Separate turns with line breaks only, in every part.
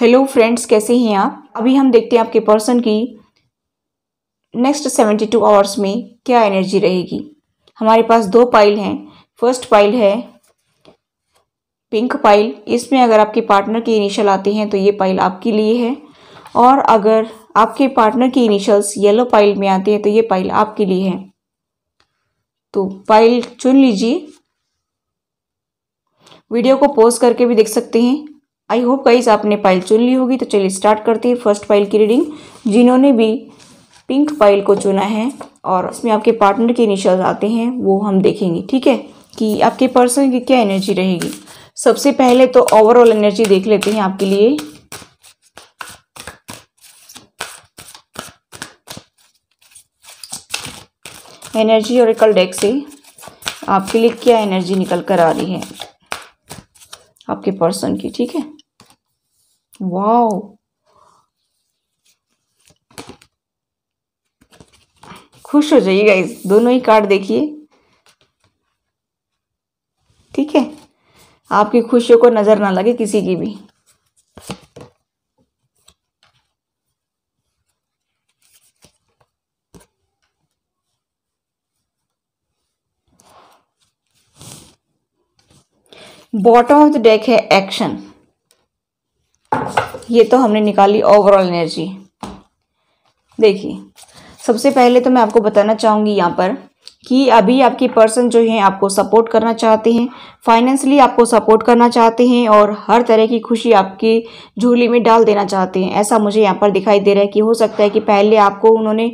Hello friends कैसे हैं आप अभी हम देखते हैं आपके पर्सन की नेक्स्ट सेवेंटी टू आवर्स में क्या एनर्जी रहेगी हमारे पास दो पाइल हैं फर्स्ट पाइल है पिंक पाइल इसमें अगर आपके पार्टनर के इनिशियल आते हैं तो ये पाइल आपके लिए है और अगर आपके पार्टनर के इनिशियल्स येलो पाइल में आते हैं तो ये पाइल आपके लिए है तो पाइल चुन लीजिए वीडियो को पॉज करके भी देख सकते हैं आई होप गाइस आपने फाइल चुन ली होगी तो चलिए स्टार्ट करते हैं फर्स्ट फाइल की रीडिंग जिन्होंने भी पिंक फाइल को चुना है और इसमें आपके पार्टनर के इनिशियल्स आते हैं वो हम देखेंगे ठीक है कि आपके पर्सन की क्या एनर्जी रहेगी सबसे पहले तो ओवरऑल एनर्जी देख लेते हैं आपके लिए एनर्जी और एकल डेक से आपके लिए क्या एनर्जी निकल कर आ रही है आपके पर्सन की ठीक है Wow. खुश हो जाइए गाइज दोनों ही कार्ड देखिए ठीक है आपकी खुशियों को नजर ना लगे किसी की भी बॉटम ऑफ द डेक है एक्शन ये तो हमने निकाली ओवरऑल एनर्जी देखिए सबसे पहले तो मैं आपको बताना चाहूँगी यहाँ पर कि अभी आपके पर्सन जो है आपको सपोर्ट करना चाहते हैं फाइनेंशली आपको सपोर्ट करना चाहते हैं और हर तरह की खुशी आपकी झूली में डाल देना चाहते हैं ऐसा मुझे यहाँ पर दिखाई दे रहा है कि हो सकता है कि पहले आपको उन्होंने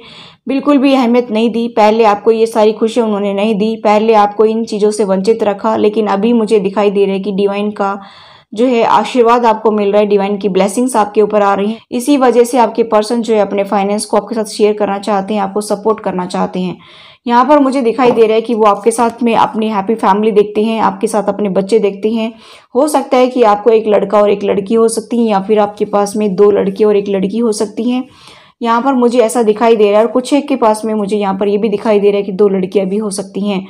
बिल्कुल भी अहमियत नहीं दी पहले आपको ये सारी खुशियाँ उन्होंने नहीं दी पहले आपको इन चीज़ों से वंचित रखा लेकिन अभी मुझे दिखाई दे रहा है कि डिवाइन का जो है आशीर्वाद आपको मिल रहा है डिवाइन की ब्लेसिंग्स आपके ऊपर आ रही हैं इसी वजह से आपके पर्सन जो है अपने फाइनेंस को आपके साथ शेयर करना चाहते हैं आपको सपोर्ट करना चाहते हैं यहाँ पर मुझे दिखाई दे रहा है कि वो आपके साथ में अपनी हैप्पी फैमिली देखते हैं आपके साथ अपने बच्चे देखते हैं हो सकता है कि आपको एक लड़का और एक लड़की हो सकती है या फिर आपके पास में दो लड़के और एक लड़की हो सकती हैं यहाँ पर मुझे ऐसा दिखाई दे रहा है और कुछ एक के पास में मुझे यहाँ पर ये भी दिखाई दे रहा है कि दो लड़कियाँ भी हो सकती हैं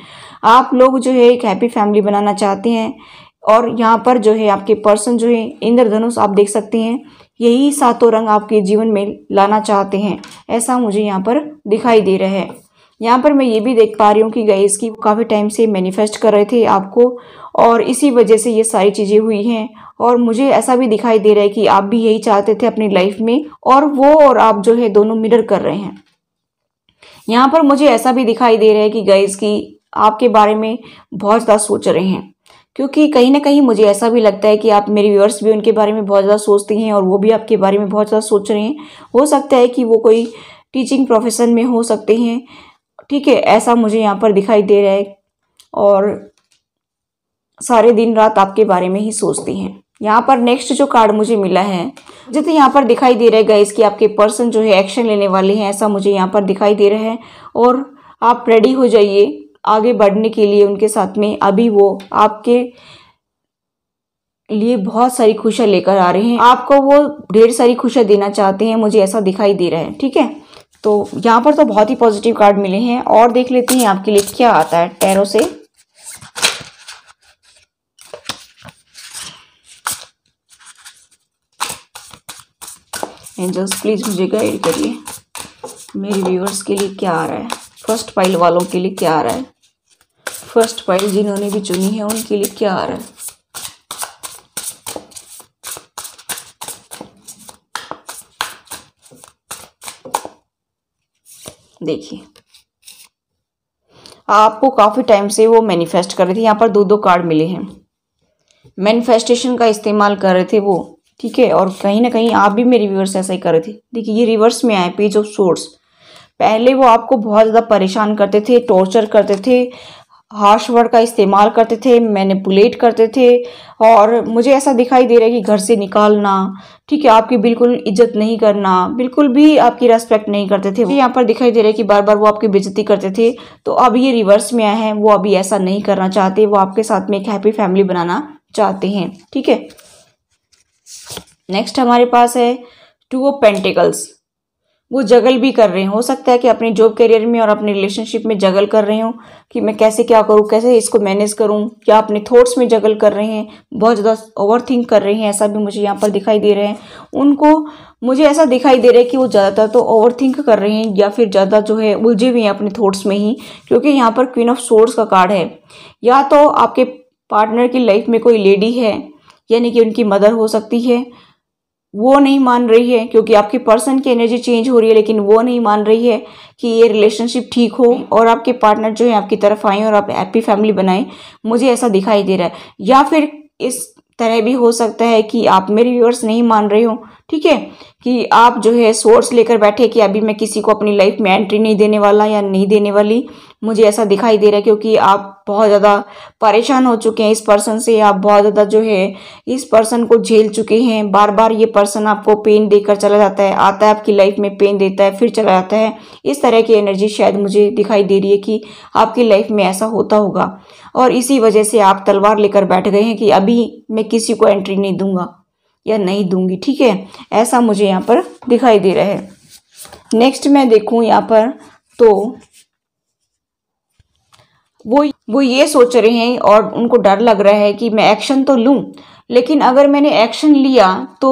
आप लोग जो है एक हैप्पी फैमिली बनाना चाहते हैं और यहाँ पर जो है आपके पर्सन जो है इंद्रधनुष आप देख सकते हैं यही सातों रंग आपके जीवन में लाना चाहते हैं ऐसा मुझे यहाँ पर दिखाई दे रहा है यहाँ पर मैं ये भी देख पा रही हूँ कि इसकी वो काफ़ी टाइम से मैनिफेस्ट कर रहे थे आपको और इसी वजह से ये सारी चीज़ें हुई हैं और मुझे ऐसा भी दिखाई दे रहा है कि आप भी यही चाहते थे अपनी लाइफ में और वो और आप जो है दोनों मिरर कर रहे हैं यहाँ पर मुझे ऐसा भी दिखाई दे रहा है कि गए इसकी आपके बारे में बहुत ज़्यादा सोच रहे हैं क्योंकि कहीं ना कहीं मुझे ऐसा भी लगता है कि आप मेरे व्यूअर्स भी उनके बारे में बहुत ज़्यादा सोचते हैं और वो भी आपके बारे में बहुत ज़्यादा सोच रहे हैं हो सकता है कि वो कोई टीचिंग प्रोफेशन में हो सकते हैं ठीक है ऐसा मुझे यहाँ पर दिखाई दे रहा है और सारे दिन रात आपके बारे में ही सोचते हैं यहाँ पर नेक्स्ट जो कार्ड मुझे मिला है मुझे तो यहाँ पर दिखाई दे रहा है इसकी आपके पर्सन जो है एक्शन लेने वाले हैं ऐसा मुझे यहाँ पर दिखाई दे रहा है और आप रेडी हो जाइए आगे बढ़ने के लिए उनके साथ में अभी वो आपके लिए बहुत सारी खुशियाँ लेकर आ रहे हैं आपको वो ढेर सारी खुशियाँ देना चाहते हैं मुझे ऐसा दिखाई दे रहा है ठीक है तो यहाँ पर तो बहुत ही पॉजिटिव कार्ड मिले हैं और देख लेते हैं आपके लिए क्या आता है टैरो से एंजल्स प्लीज़ मुझे गाइड करिए मेरे व्यूअर्स के लिए क्या आ रहा है फर्स्ट फाइल वालों के लिए क्या आ रहा है फर्स्ट प्राइज जिन्होंने भी चुनी है उनके लिए क्या आ रहा है देखिए आपको काफ़ी टाइम से वो मैनिफेस्ट कर रहे थे यहाँ पर दो दो कार्ड मिले हैं मैनिफेस्टेशन का इस्तेमाल कर रहे थे वो ठीक है और कहीं ना कहीं आप भी मेरे रिवर्स ऐसा ही कर रहे थे देखिए ये रिवर्स में आए पेज ऑफ सोर्स पहले वो आपको बहुत ज़्यादा परेशान करते थे टॉर्चर करते थे हार्श वर्ड का इस्तेमाल करते थे मैनिपुलेट करते थे और मुझे ऐसा दिखाई दे रहा है कि घर से निकालना ठीक है आपकी बिल्कुल इज्जत नहीं करना बिल्कुल भी आपकी रेस्पेक्ट नहीं करते थे यहाँ पर दिखाई दे रहा है कि बार बार वो आपकी बेजती करते थे तो अब ये रिवर्स में आए हैं वो अभी ऐसा नहीं करना चाहते वो आपके साथ में एक हैप्पी फैमिली बनाना चाहते हैं ठीक है नेक्स्ट हमारे पास है टू ऑफ पेंटिकल्स वो जगल भी कर रहे हैं हो सकता है कि अपने जॉब करियर में और अपने रिलेशनशिप में जगल कर रहे हों कि मैं कैसे क्या करूँ कैसे इसको मैनेज करूँ या अपने थॉट्स में जगल कर रहे हैं बहुत ज़्यादा ओवर थिंक कर रहे हैं ऐसा भी मुझे यहाँ पर दिखाई दे रहा है उनको मुझे ऐसा दिखाई दे रहा है कि वो ज़्यादातर तो ओवर थिंक कर रहे हैं या फिर ज़्यादा जो है उलझे हुए हैं अपने थॉट्स में ही क्योंकि यहाँ पर क्वीन ऑफ सोर्स का कार्ड है या तो आपके पार्टनर की लाइफ में कोई लेडी है यानी कि उनकी मदर हो सकती है वो नहीं मान रही है क्योंकि आपके पर्सन की एनर्जी चेंज हो रही है लेकिन वो नहीं मान रही है कि ये रिलेशनशिप ठीक हो और आपके पार्टनर जो है आपकी तरफ आए और आप हैप्पी फैमिली बनाएं मुझे ऐसा दिखाई दे रहा है या फिर इस तरह भी हो सकता है कि आप मेरे व्यूअर्स नहीं मान रहे हो ठीक है कि आप जो है सोर्स लेकर बैठे कि अभी मैं किसी को अपनी लाइफ में एंट्री नहीं देने वाला या नहीं देने वाली मुझे ऐसा दिखाई दे रहा है क्योंकि आप बहुत ज़्यादा परेशान हो चुके हैं इस पर्सन से आप बहुत ज़्यादा जो है इस पर्सन को झेल चुके हैं बार बार ये पर्सन आपको पेन देकर चला जाता है आता है आपकी लाइफ में पेन देता है फिर चला जाता है इस तरह की एनर्जी शायद मुझे दिखाई दे रही है कि आपकी लाइफ में ऐसा होता होगा और इसी वजह से आप तलवार लेकर बैठ गए हैं कि अभी मैं किसी को एंट्री नहीं दूंगा या नहीं दूंगी ठीक है ऐसा मुझे यहाँ पर दिखाई दे रहा है नेक्स्ट मैं देखूँ यहाँ पर तो वो वो ये सोच रहे हैं और उनको डर लग रहा है कि मैं एक्शन तो लूँ लेकिन अगर मैंने एक्शन लिया तो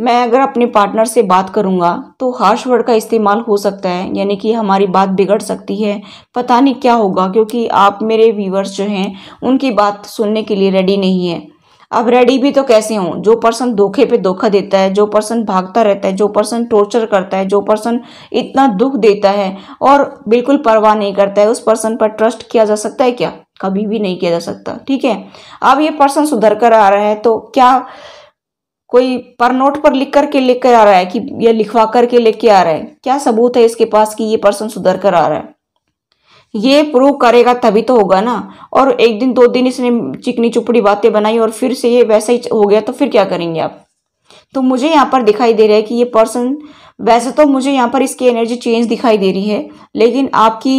मैं अगर अपने पार्टनर से बात करूँगा तो हार्श वर्ड का इस्तेमाल हो सकता है यानी कि हमारी बात बिगड़ सकती है पता नहीं क्या होगा क्योंकि आप मेरे व्यूवर्स जो हैं उनकी बात सुनने के लिए रेडी नहीं है अब रेडी भी तो कैसे हों जो पर्सन धोखे पे धोखा देता है जो पर्सन भागता रहता है जो पर्सन टॉर्चर करता है जो पर्सन इतना दुख देता है और बिल्कुल परवाह नहीं करता है उस पर्सन पर ट्रस्ट किया जा सकता है क्या कभी भी नहीं किया जा सकता ठीक है अब ये पर्सन सुधर कर आ रहा है तो क्या कोई पर नोट पर लिख करके लेकर आ रहा है कि यह लिखवा करके लेके आ रहा है क्या सबूत है इसके पास कि ये पर्सन सुधर कर आ रहा है ये प्रूव करेगा तभी तो होगा ना और एक दिन दो दिन इसने चिकनी चुपड़ी बातें बनाई और फिर से ये वैसा ही हो गया तो फिर क्या करेंगे आप तो मुझे यहाँ पर दिखाई दे रहा है कि ये पर्सन वैसे तो मुझे यहाँ पर इसकी एनर्जी चेंज दिखाई दे रही है लेकिन आपकी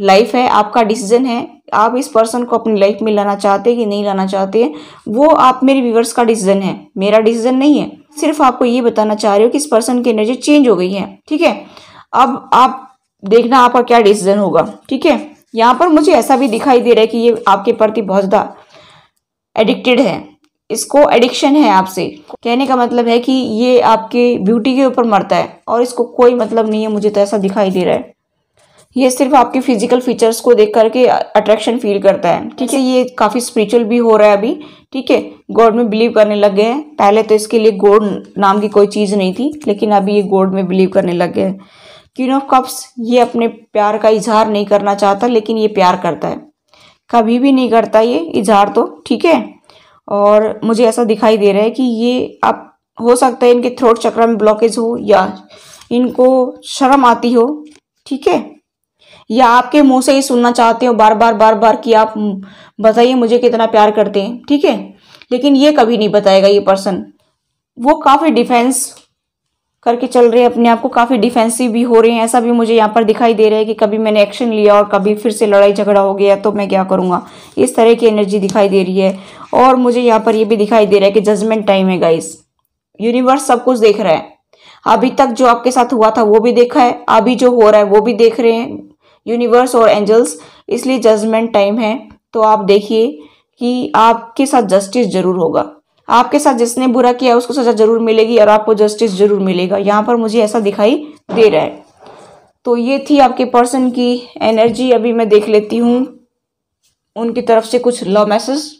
लाइफ है आपका डिसीजन है आप इस पर्सन को अपनी लाइफ में लाना चाहते हैं कि नहीं लाना चाहते हैं वो आप मेरे व्यूवर्स का डिसीजन है मेरा डिसीजन नहीं है सिर्फ आपको ये बताना चाह रही हो कि इस पर्सन की एनर्जी चेंज हो गई है ठीक है अब आप देखना आपका क्या डिसीजन होगा ठीक है यहाँ पर मुझे ऐसा भी दिखाई दे रहा है कि ये आपके प्रति बहुत ज़्यादा एडिक्टेड है इसको एडिक्शन है आपसे कहने का मतलब है कि ये आपके ब्यूटी के ऊपर मरता है और इसको कोई मतलब नहीं है मुझे तो ऐसा दिखाई दे रहा है ये सिर्फ आपके फिजिकल फीचर्स को देख करके अट्रैक्शन फील करता है ठीक है ये काफ़ी स्पिरिचुअल भी हो रहा है अभी ठीक है गॉड में बिलीव करने लग गए हैं पहले तो इसके लिए गोड नाम की कोई चीज़ नहीं थी लेकिन अभी ये गोड में बिलीव करने लग गए हैं क्वीन ऑफ कप्स ये अपने प्यार का इजहार नहीं करना चाहता लेकिन ये प्यार करता है कभी भी नहीं करता ये इजहार तो ठीक है और मुझे ऐसा दिखाई दे रहा है कि ये आप हो सकता है इनके थ्रोट चक्र में ब्लॉकेज हो या इनको शर्म आती हो ठीक है या आपके मुंह से ही सुनना चाहते हो बार बार बार बार कि आप बताइए मुझे कितना प्यार करते हैं ठीक है लेकिन ये कभी नहीं बताएगा ये पर्सन वो काफ़ी डिफेंस करके चल रहे हैं अपने आप को काफ़ी डिफेंसिव भी हो रहे हैं ऐसा भी मुझे यहाँ पर दिखाई दे रहा है कि कभी मैंने एक्शन लिया और कभी फिर से लड़ाई झगड़ा हो गया तो मैं क्या करूँगा इस तरह की एनर्जी दिखाई दे रही है और मुझे यहाँ पर ये भी दिखाई दे रहा है कि जजमेंट टाइम है गाइस यूनिवर्स सब कुछ देख रहा है अभी तक जो आपके साथ हुआ था वो भी देखा है अभी जो हो रहा है वो भी देख रहे हैं यूनिवर्स और एंजल्स इसलिए जजमेंट टाइम है तो आप देखिए कि आपके साथ जस्टिस जरूर होगा आपके साथ जिसने बुरा किया उसको सज़ा जरूर मिलेगी और आपको जस्टिस जरूर मिलेगा यहाँ पर मुझे ऐसा दिखाई दे रहा है तो ये थी आपके पर्सन की एनर्जी अभी मैं देख लेती हूँ उनकी तरफ से कुछ लॉ मैसेज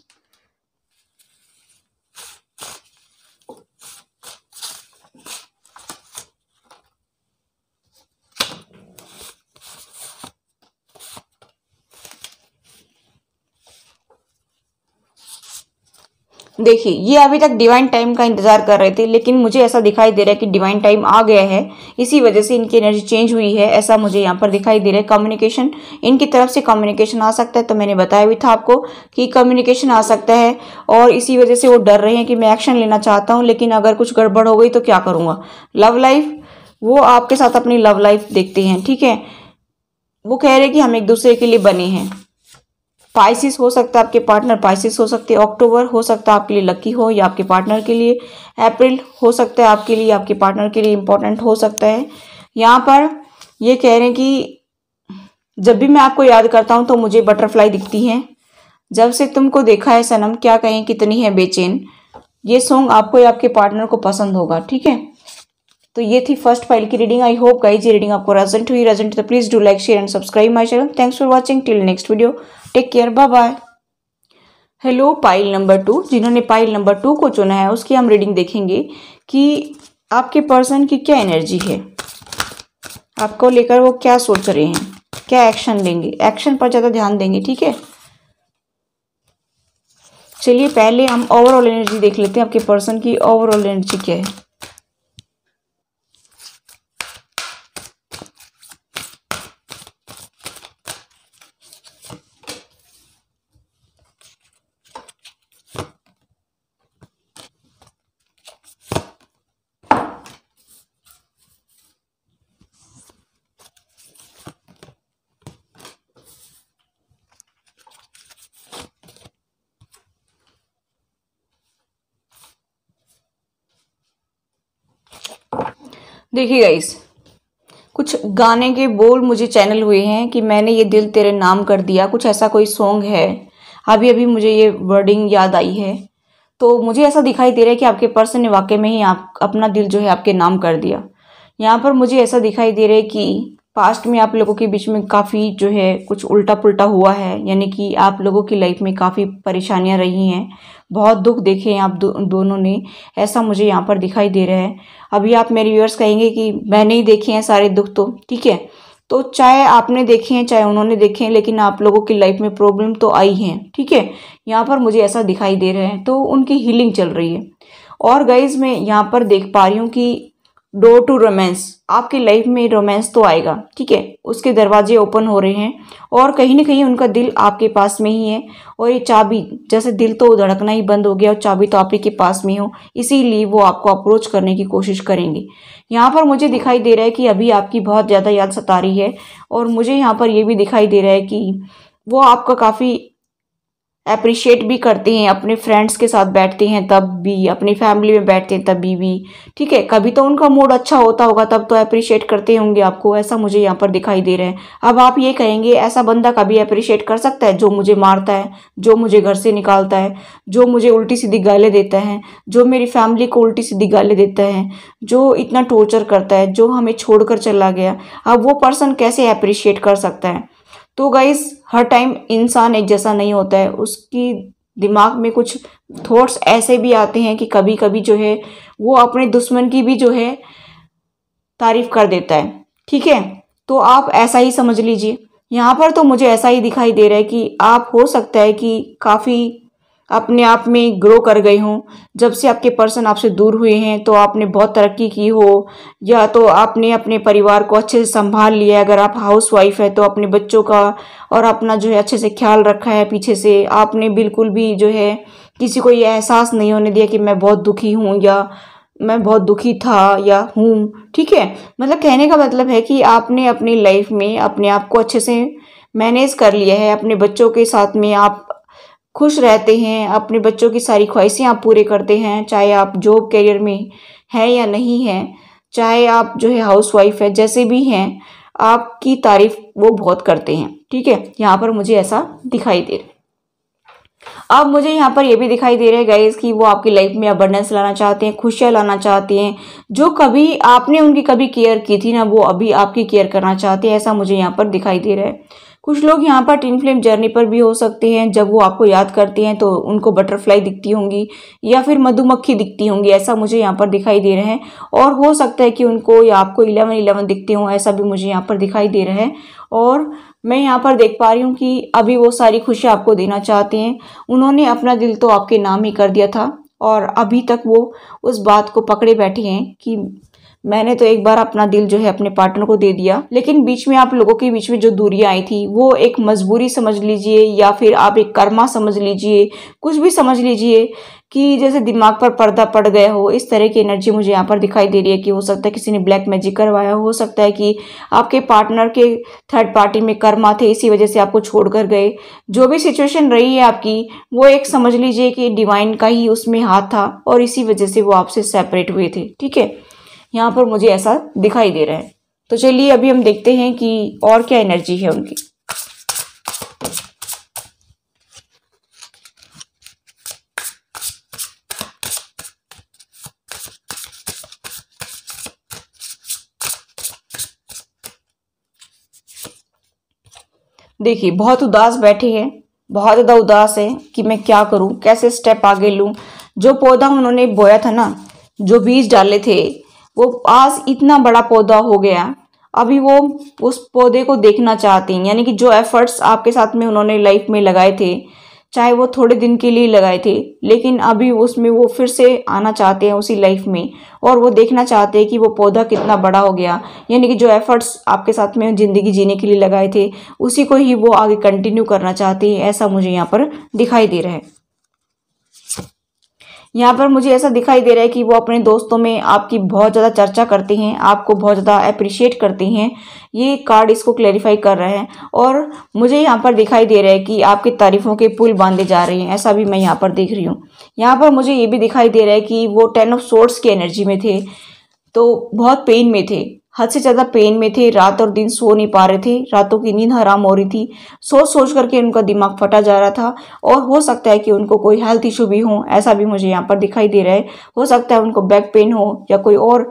देखिए ये अभी तक डिवाइन टाइम का इंतजार कर रहे थे लेकिन मुझे ऐसा दिखाई दे रहा है कि डिवाइन टाइम आ गया है इसी वजह से इनकी एनर्जी चेंज हुई है ऐसा मुझे यहाँ पर दिखाई दे रहा है कम्युनिकेशन इनकी तरफ से कम्युनिकेशन आ सकता है तो मैंने बताया भी था आपको कि कम्युनिकेशन आ सकता है और इसी वजह से वो डर रहे हैं कि मैं एक्शन लेना चाहता हूँ लेकिन अगर कुछ गड़बड़ हो गई तो क्या करूँगा लव लाइफ वो आपके साथ अपनी लव लाइफ देखते हैं ठीक है वो कह रहे हैं कि हम एक दूसरे के लिए बने हैं पाइसिस हो सकता है आपके पार्टनर पाइसिस हो सकते हैं अक्टूबर हो सकता है आपके लिए लकी हो या आपके पार्टनर के लिए अप्रैल हो सकता है आपके लिए आपके पार्टनर के लिए इम्पोर्टेंट हो सकता है यहाँ पर ये कह रहे हैं कि जब भी मैं आपको याद करता हूँ तो मुझे बटरफ्लाई दिखती हैं जब से तुमको देखा है सनम क्या कहें कितनी है बेचैन ये सॉन्ग आपको या आपके पार्टनर को पसंद होगा ठीक है तो ये थी फर्स्ट फाइल की रीडिंग आई होप गाइज ये रीडिंग आपको रेजेंट हुई रेजेंट तो please do like share and subscribe my channel thanks for watching till next video take care bye bye hello pile number two जिन्होंने pile number two को चुना है उसकी हम रीडिंग देखेंगे कि आपके पर्सन की क्या एनर्जी है आपको लेकर वो क्या सोच रहे हैं क्या एक्शन लेंगे एक्शन पर ज़्यादा ध्यान देंगे ठीक है चलिए पहले हम ओवरऑल एनर्जी देख लेते हैं आपके पर्सन की ओवरऑल एनर्जी क्या है देखिए गाइस कुछ गाने के बोल मुझे चैनल हुए हैं कि मैंने ये दिल तेरे नाम कर दिया कुछ ऐसा कोई सॉन्ग है अभी अभी मुझे ये वर्डिंग याद आई है तो मुझे ऐसा दिखाई दे रहा है कि आपके पर्सन ने वाकई में ही आप अपना दिल जो है आपके नाम कर दिया यहाँ पर मुझे ऐसा दिखाई दे रहा है कि पास्ट में आप लोगों के बीच में काफ़ी जो है कुछ उल्टा पुल्टा हुआ है यानी कि आप लोगों की लाइफ में काफ़ी परेशानियां रही हैं बहुत दुख देखे हैं आप दो, दोनों ने ऐसा मुझे यहाँ पर दिखाई दे रहा है अभी आप मेरे व्यूअर्स कहेंगे कि मैंने ही देखे हैं सारे दुख तो ठीक है तो चाहे आपने देखे हैं चाहे उन्होंने देखे हैं लेकिन आप लोगों की लाइफ में प्रॉब्लम तो आई है ठीक है यहाँ पर मुझे ऐसा दिखाई दे रहा है तो उनकी हीलिंग चल रही है और गाइज मैं यहाँ पर देख पा रही हूँ कि डोर टू रोमांस आपकी लाइफ में रोमांस तो आएगा ठीक है उसके दरवाजे ओपन हो रहे हैं और कहीं ना कहीं उनका दिल आपके पास में ही है और ये चाबी जैसे दिल तो धड़कना ही बंद हो गया और चाबी तो आप ही के पास में हो इसीलिए वो आपको अप्रोच करने की कोशिश करेंगे यहाँ पर मुझे दिखाई दे रहा है कि अभी आपकी बहुत ज़्यादा याद सता रही है और मुझे यहाँ पर ये भी दिखाई दे रहा है कि वो आपका काफ़ी अप्रिशिएट भी करते हैं अपने फ्रेंड्स के साथ बैठते हैं तब भी अपनी फैमिली में बैठते हैं तभी भी ठीक है कभी तो उनका मूड अच्छा होता होगा तब तो अप्रिशिएट करते होंगे आपको ऐसा मुझे यहाँ पर दिखाई दे रहा है अब आप ये कहेंगे ऐसा बंदा कभी अप्रिशिएट कर सकता है जो मुझे मारता है जो मुझे घर से निकालता है जो मुझे उल्टी सीधी गाले देता है जो मेरी फैमिली को उल्टी सीधी गाले देता है जो इतना टॉर्चर करता है जो हमें छोड़ चला गया अब वो पर्सन कैसे अप्रिशिएट कर सकता है तो गाइस हर टाइम इंसान एक जैसा नहीं होता है उसकी दिमाग में कुछ थॉट्स ऐसे भी आते हैं कि कभी कभी जो है वो अपने दुश्मन की भी जो है तारीफ कर देता है ठीक है तो आप ऐसा ही समझ लीजिए यहाँ पर तो मुझे ऐसा ही दिखाई दे रहा है कि आप हो सकता है कि काफ़ी अपने आप में ग्रो कर गए हूँ जब से आपके पर्सन आपसे दूर हुए हैं तो आपने बहुत तरक्की की हो या तो आपने अपने परिवार को अच्छे से संभाल लिया है अगर आप हाउस वाइफ है तो अपने बच्चों का और अपना जो है अच्छे से ख्याल रखा है पीछे से आपने बिल्कुल भी जो है किसी को ये एहसास नहीं होने दिया कि मैं बहुत दुखी हूँ या मैं बहुत दुखी था या हूँ ठीक है मतलब कहने का मतलब है कि आपने अपनी लाइफ में अपने आप को अच्छे से मैनेज कर लिया है अपने बच्चों के साथ में आप खुश रहते हैं अपने बच्चों की सारी ख्वाहिशें आप पूरे करते हैं चाहे आप जॉब करियर में हैं या नहीं हैं चाहे आप जो है हाउस वाइफ है जैसे भी हैं आपकी तारीफ वो बहुत करते हैं ठीक है यहाँ पर मुझे ऐसा दिखाई दे रहा है अब मुझे यहाँ पर यह भी दिखाई दे रहा है गाइज कि वो आपकी लाइफ में अबंडेंस लाना चाहते हैं खुशियाँ लाना चाहते हैं जो कभी आपने उनकी कभी केयर की थी ना वो अभी आपकी केयर करना चाहते हैं ऐसा मुझे यहाँ पर दिखाई दे रहा है कुछ लोग यहाँ पर टिन फ्लेम जर्नी पर भी हो सकते हैं जब वो आपको याद करते हैं तो उनको बटरफ्लाई दिखती होंगी या फिर मधुमक्खी दिखती होंगी ऐसा मुझे यहाँ पर दिखाई दे रहा है और हो सकता है कि उनको या आपको इलेवन इलेवन दिखते हों ऐसा भी मुझे यहाँ पर दिखाई दे रहा है और मैं यहाँ पर देख पा रही हूँ कि अभी वो सारी खुशी आपको देना चाहते हैं उन्होंने अपना दिल तो आपके नाम ही कर दिया था और अभी तक वो उस बात को पकड़े बैठे हैं कि मैंने तो एक बार अपना दिल जो है अपने पार्टनर को दे दिया लेकिन बीच में आप लोगों के बीच में जो दूरियां आई थी वो एक मजबूरी समझ लीजिए या फिर आप एक कर्मा समझ लीजिए कुछ भी समझ लीजिए कि जैसे दिमाग पर पर्दा पड़ गया हो इस तरह की एनर्जी मुझे यहाँ पर दिखाई दे रही है कि हो सकता है किसी ने ब्लैक मैजिक करवाया हो सकता है कि आपके पार्टनर के थर्ड पार्टी में कर्मा थे इसी वजह से आपको छोड़ कर गए जो भी सिचुएशन रही है आपकी वो एक समझ लीजिए कि डिवाइन का ही उसमें हाथ था और इसी वजह से वो आपसे सेपरेट हुए थे ठीक है यहाँ पर मुझे ऐसा दिखाई दे रहा है तो चलिए अभी हम देखते हैं कि और क्या एनर्जी है उनकी देखिए बहुत उदास बैठे हैं बहुत ज़्यादा उदास है कि मैं क्या करूं कैसे स्टेप आगे लूं जो पौधा उन्होंने बोया था ना जो बीज डाले थे वो आज इतना बड़ा पौधा हो गया अभी वो उस पौधे को देखना चाहते हैं यानी कि जो एफर्ट्स आपके साथ में उन्होंने लाइफ में लगाए थे चाहे वो थोड़े दिन के लिए लगाए थे लेकिन अभी उसमें वो फिर से आना चाहते हैं उसी लाइफ में और वो देखना चाहते हैं कि वो पौधा कितना बड़ा हो गया यानी कि जो एफर्ट्स आपके साथ में ज़िंदगी जीने के लिए लगाए थे उसी को ही वो आगे कंटिन्यू करना चाहते हैं ऐसा मुझे यहाँ पर दिखाई दे रहा है यहाँ पर मुझे ऐसा दिखाई दे रहा है कि वो अपने दोस्तों में आपकी बहुत ज़्यादा चर्चा करते हैं आपको बहुत ज़्यादा अप्रिशिएट करते हैं ये कार्ड इसको क्लैरिफाई कर रहा है और मुझे यहाँ पर दिखाई दे रहा है कि आपकी तारीफों के पुल बांधे जा रहे हैं ऐसा भी मैं यहाँ पर देख रही हूँ यहाँ पर मुझे ये भी दिखाई दे रहा है कि वो टेन ऑफ सोर्ट्स की एनर्जी में थे तो बहुत पेन में थे हद से ज़्यादा पेन में थे रात और दिन सो नहीं पा रहे थे रातों की नींद हराम हो रही थी सोच सोच करके उनका दिमाग फटा जा रहा था और हो सकता है कि उनको कोई हेल्थ इशू भी हो ऐसा भी मुझे यहाँ पर दिखाई दे रहा है हो सकता है उनको बैक पेन हो या कोई और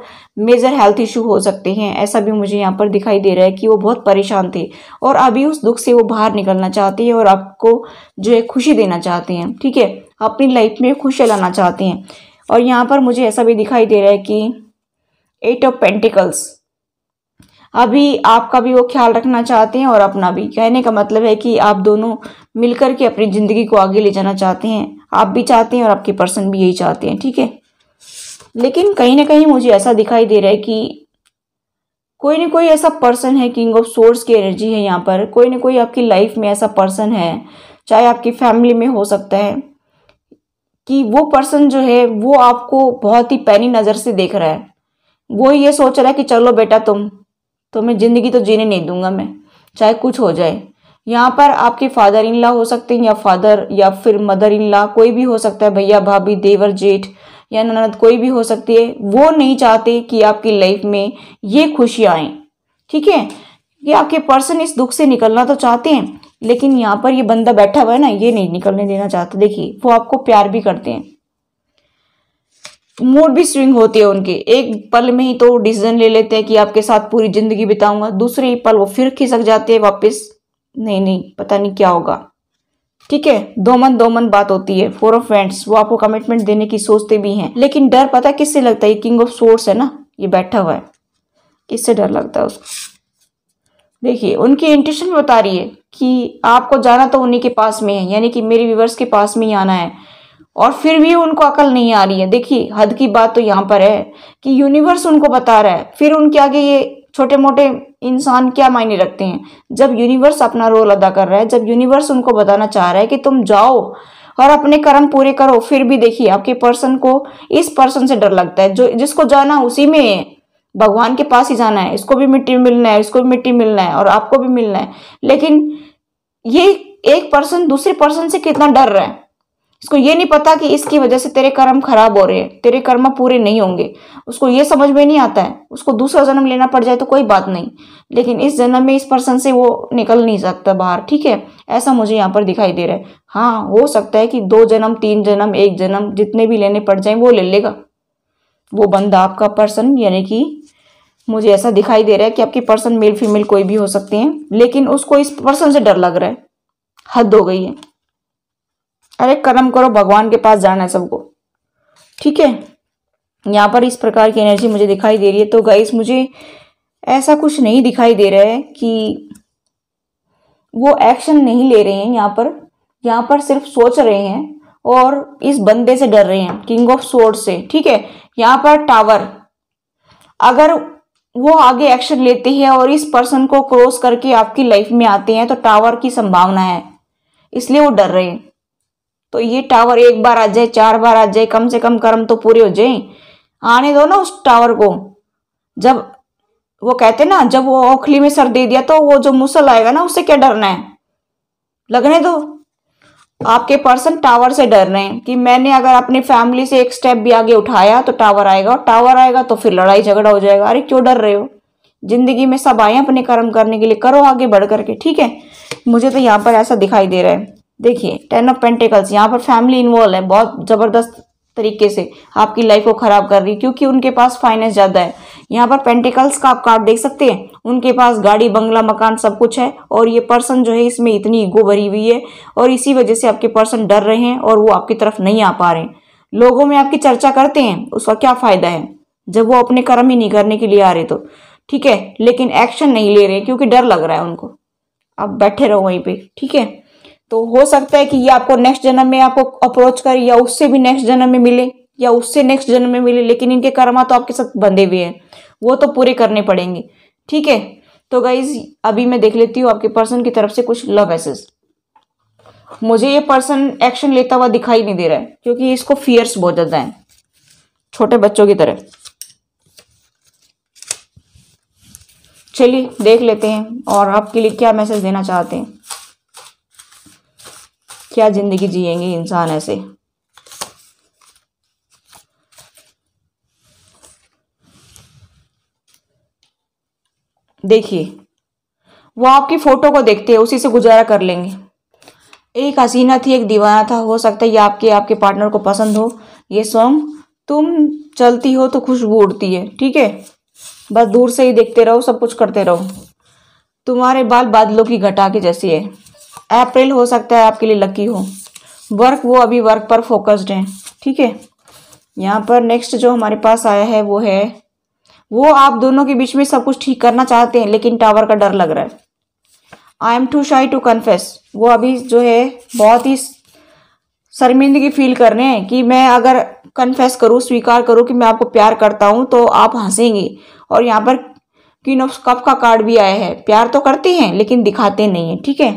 मेजर हेल्थ इशू हो सकते हैं ऐसा भी मुझे यहाँ पर दिखाई दे रहा है कि वो बहुत परेशान थे और अभी उस दुख से वो बाहर निकलना चाहते हैं और आपको जो है खुशी देना चाहते हैं ठीक है अपनी लाइफ में खुशियाँ लाना चाहते हैं और यहाँ पर मुझे ऐसा भी दिखाई दे रहा है कि एट ऑफ पेंटिकल्स अभी आपका भी वो ख्याल रखना चाहते हैं और अपना भी कहने का मतलब है कि आप दोनों मिलकर के अपनी ज़िंदगी को आगे ले जाना चाहते हैं आप भी चाहते हैं और आपके पर्सन भी यही चाहते हैं ठीक है लेकिन कहीं ना कहीं मुझे ऐसा दिखाई दे रहा है कि कोई ना कोई ऐसा पर्सन है किंग ऑफ सोर्स की एनर्जी है यहाँ पर कोई ना कोई आपकी लाइफ में ऐसा पर्सन है चाहे आपकी फैमिली में हो सकता है कि वो पर्सन जो है वो आपको बहुत ही पैनी नज़र से देख रहा है वो ये सोच रहा है कि चलो बेटा तुम तुम्हें तो ज़िंदगी तो जीने नहीं दूंगा मैं चाहे कुछ हो जाए यहाँ पर आपके फादर इन लॉ हो सकते हैं या फादर या फिर मदर इन लॉ कोई भी हो सकता है भैया भाभी देवर जेठ या ननद कोई भी हो सकती है वो नहीं चाहते कि आपकी लाइफ में ये खुशियाँ आएँ ठीक है कि आपके पर्सन इस दुख से निकलना तो चाहते हैं लेकिन यहाँ पर ये बंदा बैठा हुआ है ना ये नहीं निकलने देना चाहता देखिए वो आपको प्यार भी करते हैं मूड भी स्विंग होती है उनकी एक पल में ही तो डिसीजन ले लेते हैं कि आपके साथ पूरी जिंदगी बिताऊंगा दूसरे ही पल वो फिर खिसक जाते हैं वापस नहीं नहीं पता नहीं क्या होगा ठीक है दो दो मन बात होती है फोर ऑफ फ्रेंड्स वो आपको कमिटमेंट देने की सोचते भी हैं लेकिन डर पता किससे लगता है किंग ऑफ सोर्स है ना ये बैठा हुआ है किससे डर लगता है उसको देखिए उनकी इंटेंशन बता रही है कि आपको जाना तो उन्हीं के पास में है यानी कि मेरे व्यूवर्स के पास में ही आना है और फिर भी उनको अकल नहीं आ रही है देखिए हद की बात तो यहाँ पर है कि यूनिवर्स उनको बता रहा है फिर उनके आगे ये छोटे मोटे इंसान क्या मायने रखते हैं जब यूनिवर्स अपना रोल अदा कर रहा है जब यूनिवर्स उनको बताना चाह रहा है कि तुम जाओ और अपने कर्म पूरे करो फिर भी देखिए आपके पर्सन को इस पर्सन से डर लगता है जो जिसको जाना उसी में है भगवान के पास ही जाना है इसको भी मिट्टी मिलना है इसको भी मिट्टी मिलना है और आपको भी मिलना है लेकिन ये एक पर्सन दूसरे पर्सन से कितना डर रहा है उसको ये नहीं पता कि इसकी वजह से तेरे कर्म खराब हो रहे हैं तेरे कर्म पूरे नहीं होंगे उसको ये समझ में नहीं आता है उसको दूसरा जन्म लेना पड़ जाए तो कोई बात नहीं लेकिन इस जन्म में इस पर्सन से वो निकल नहीं सकता बाहर ठीक है ऐसा मुझे यहाँ पर दिखाई दे रहा है हाँ हो सकता है कि दो जन्म तीन जन्म एक जन्म जितने भी लेने पड़ जाए वो ले लेगा वो बंदा आपका पर्सन यानी कि मुझे ऐसा दिखाई दे रहा है कि आपकी पर्सन मेल फीमेल कोई भी हो सकते हैं लेकिन उसको इस पर्सन से डर लग रहा है हद हो गई है अरे कदम करो भगवान के पास जाना है सबको ठीक है यहाँ पर इस प्रकार की एनर्जी मुझे दिखाई दे रही है तो गाइस मुझे ऐसा कुछ नहीं दिखाई दे रहा है कि वो एक्शन नहीं ले रहे हैं यहाँ पर यहाँ पर सिर्फ सोच रहे हैं और इस बंदे से डर रहे हैं किंग ऑफ सोर्ड से ठीक है यहाँ पर टावर अगर वो आगे एक्शन लेते हैं और इस पर्सन को क्रॉस करके आपकी लाइफ में आते हैं तो टावर की संभावना है इसलिए वो डर रहे हैं तो ये टावर एक बार आ जाए चार बार आ जाए कम से कम कर्म तो पूरे हो जाए आने दो ना उस टावर को जब वो कहते ना जब वो ओखली में सर दे दिया तो वो जो मुसल आएगा ना उससे क्या डरना है लगने दो आपके पर्सन टावर से डर रहे हैं कि मैंने अगर अपनी फैमिली से एक स्टेप भी आगे उठाया तो टावर आएगा और टावर आएगा तो फिर लड़ाई झगड़ा हो जाएगा अरे क्यों डर रहे हो जिंदगी में सब आए अपने कर्म करने के लिए करो आगे बढ़ करके ठीक है मुझे तो यहाँ पर ऐसा दिखाई दे रहा है देखिए टेन ऑफ पेंटिकल्स यहाँ पर फैमिली इन्वॉल्व है बहुत ज़बरदस्त तरीके से आपकी लाइफ को ख़राब कर रही क्योंकि उनके पास फाइनेंस ज़्यादा है यहाँ पर पेंटिकल्स का आप कार्ड देख सकते हैं उनके पास गाड़ी बंगला मकान सब कुछ है और ये पर्सन जो है इसमें इतनी ईगो भरी हुई है और इसी वजह से आपके पर्सन डर रहे हैं और वो आपकी तरफ नहीं आ पा रहे लोगों में आपकी चर्चा करते हैं उसका क्या फ़ायदा है जब वो अपने कर्म ही नहीं करने के लिए आ रहे तो ठीक है लेकिन एक्शन नहीं ले रहे क्योंकि डर लग रहा है उनको आप बैठे रहो वहीं पर ठीक है तो हो सकता है कि ये आपको नेक्स्ट जन्म में आपको अप्रोच करे या उससे भी नेक्स्ट जन्म में मिले या उससे नेक्स्ट जन्म में मिले लेकिन इनके कर्मा तो आपके साथ बंधे हुए हैं वो तो पूरे करने पड़ेंगे ठीक है तो गाइज अभी मैं देख लेती हूँ आपके पर्सन की तरफ से कुछ लव एसेस मुझे ये पर्सन एक्शन लेता हुआ दिखाई नहीं दे रहा है क्योंकि इसको फियर्स बहुत ज़्यादा है छोटे बच्चों की तरह चलिए देख लेते हैं और आपके लिए क्या मैसेज देना चाहते हैं क्या ज़िंदगी जिएंगे इंसान ऐसे देखिए वो आपकी फ़ोटो को देखते हैं उसी से गुजारा कर लेंगे एक हसीना थी एक दीवाना था हो सकता है ये आपके आपके पार्टनर को पसंद हो ये सॉन्ग तुम चलती हो तो खुशबू उड़ती है ठीक है बस दूर से ही देखते रहो सब कुछ करते रहो तुम्हारे बाल बादलों की घटा के जैसी है अप्रैल हो सकता है आपके लिए लकी हो वर्क वो अभी वर्क पर फोकस्ड हैं ठीक है यहाँ पर नेक्स्ट जो हमारे पास आया है वो है वो आप दोनों के बीच में सब कुछ ठीक करना चाहते हैं लेकिन टावर का डर लग रहा है I am too shy to confess वो अभी जो है बहुत ही शर्मिंदगी फील कर रहे हैं कि मैं अगर कन्फेस करूँ स्वीकार करूँ कि मैं आपको प्यार करता हूँ तो आप हंसेंगे और यहाँ पर किन ऑफ कप का कार्ड भी आया है प्यार तो करते हैं लेकिन दिखाते नहीं है ठीक है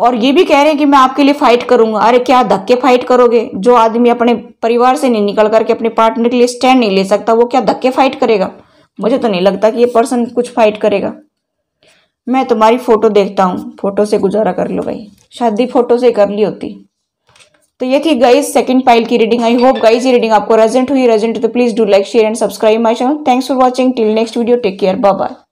और ये भी कह रहे हैं कि मैं आपके लिए फाइट करूंगा अरे क्या धक्के फाइट करोगे जो आदमी अपने परिवार से नहीं निकल करके अपने पार्टनर के लिए स्टैंड नहीं ले सकता वो क्या धक्के फाइट करेगा मुझे तो नहीं लगता कि ये पर्सन कुछ फाइट करेगा मैं तुम्हारी फ़ोटो देखता हूँ फ़ोटो से गुजारा कर लो भाई शादी फ़ोटो से कर ली होती तो ये थी गाइज सेकंड पाइल की रीडिंग आई होप गाइज ये रीडिंग आपको रेजेंट हुई रेजेंट तो please do like share and subscribe my channel thanks for watching till next video take care bye bye